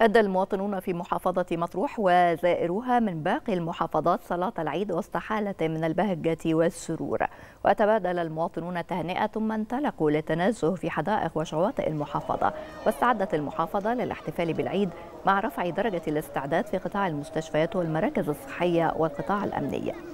أدى المواطنون في محافظة مطروح وزائروها من باقي المحافظات صلاة العيد وسط حالة من البهجة والسرور وتبادل المواطنون تهنئة ثم انطلقوا للتنزه في حدائق وشواطئ المحافظة واستعدت المحافظة للاحتفال بالعيد مع رفع درجة الاستعداد في قطاع المستشفيات والمراكز الصحية والقطاع الأمني